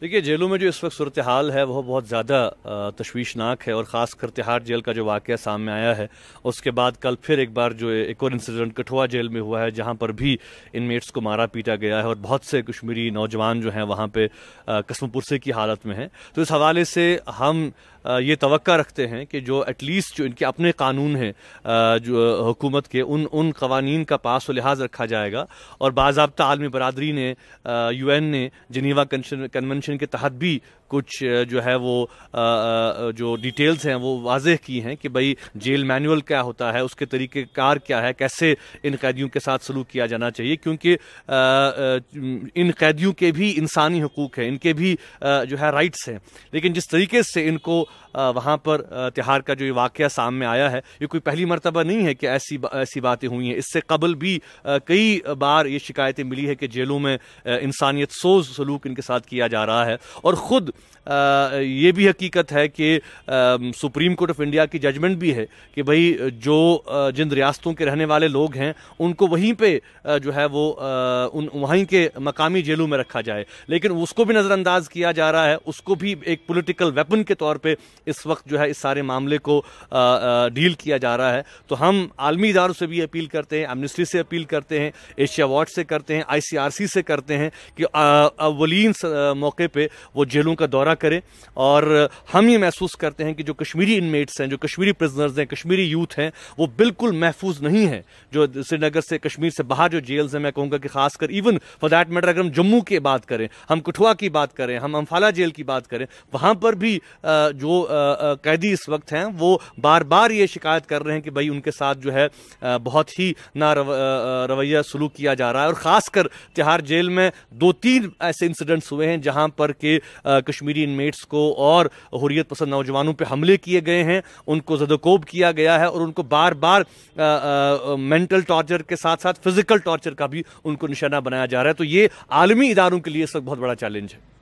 دیکھیے جیلوں میں جو اس وقت صورتحال ہے وہ بہت زیادہ تشویشناک ہے اور خاص کر تہاڑ جیل کا جو واقعہ سامنے آیا ہے اس کے بعد کل پھر ایک بار جو ایک اور انسیڈنٹ کٹھوا جیل میں ہوا ہے جہاں پر بھی انمیٹس کو مارا پیٹا گیا ہے اور بہت سے کشمیری نوجوان جو ہیں وہاں پہ قسم پرسے کی حالت میں ہیں تو اس حوالے سے ہم یہ توقع رکھتے ہیں کہ جو ایٹ لیسٹ جو ان کے اپنے قانون ہیں جو حکومت کے ان ان قوانین کا پاس و لحاظ رکھا جائے گا اور باضابطہ عالمی برادری نے یو این نے جنیوا کنونشن کنونشن کے تحت بھی کچھ جو ہے وہ جو ڈیٹیلز ہیں وہ واضح کی ہیں کہ بھائی جیل مینول کیا ہوتا ہے اس کے طریقے کار کیا ہے کیسے ان قیدیوں کے ساتھ سلوک کیا جانا چاہیے کیونکہ ان قیدیوں کے بھی انسانی حقوق ہیں ان کے بھی جو ہے رائٹس ہیں لیکن جس طریقے سے ان کو وہاں پر تہار کا جو یہ واقعہ سامنے آیا ہے یہ کوئی پہلی مرتبہ نہیں ہے کہ ایسی ایسی باتیں ہوئی ہیں اس سے قبل بھی کئی بار یہ شکایتیں ملی ہے کہ جیلوں میں انسانیت سوز سلوک ان کے ساتھ کیا جا رہا رہا ہے اور خود یہ بھی حقیقت ہے کہ سپریم کورٹ آف انڈیا کی ججمنٹ بھی ہے کہ بھئی جو جن ریاستوں کے رہنے والے لوگ ہیں ان کو وہیں پہ جو ہے وہ وہیں کے مقامی جیلوں میں رکھا جائے لیکن اس کو بھی نظر انداز کیا جا رہا ہے اس کو بھی ایک پولیٹیکل ویپن کے طور پہ اس وقت جو ہے اس سارے معاملے کو ڈیل کیا جا رہا ہے تو ہم عالمی اداروں سے بھی اپیل کرتے ہیں ایمنسٹری سے اپیل کرتے ہیں ایشیا وارڈ سے کرتے ہیں آئی سی آر سی سے کرتے ہیں کہ اولین موقع پہ وہ جیلوں کا دورہ کرے اور ہم یہ محسوس کرتے ہیں کہ جو کشمیری انمیٹس ہیں جو کشمیری یوتھ ہیں وہ بالکل محفوظ نہیں ہیں جو سے سے کشمیر جو جیلز ہیں میں کہوں گا کہ خاص کر ایون میٹر اگر ہم جموں کی بات کریں ہم امفالہ جیل کی بات کریں وہاں پر بھی جو قیدی اس وقت ہیں وہ بار بار یہ شکایت کر رہے ہیں کہ ان کے ساتھ جو ہے بہت ہی رویہ سلوک کیا جا رہا ہے اور خاص کر تہار جیل میں دو تین ایسے انسیڈنٹس ہوئے ہیں جہاں پر کہ کشمیری انمیٹس کو اور حریت پسند نوجوانوں پہ حملے کیے گئے ہیں ان کو زدوکوب کیا گیا ہے اور ان کو بار بار مینٹل ٹارچر کے ساتھ ساتھ فزیکل ٹارچر کا بھی ان کو نشانہ بنایا جا رہا ہے تو یہ عالمی اداروں کے لیے اس وقت بہت بڑا چیلنج ہے